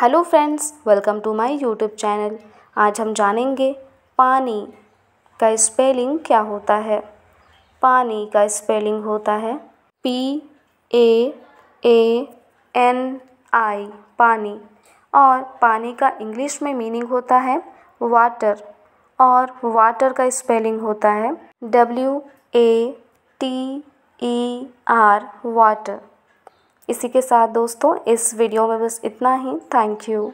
hello friends welcome to my YouTube channel आज हम जानेंगे पानी का स्पेलिंग क्या होता है पानी का स्पेलिंग होता है पी ए ए एन आई पानी और पानी का इंग्लिश में मीनिंग होता है वाटर और वाटर का स्पेलिंग होता है W A T E R water इसी के साथ दोस्तों इस वीडियो में बस इतना ही थैंक यू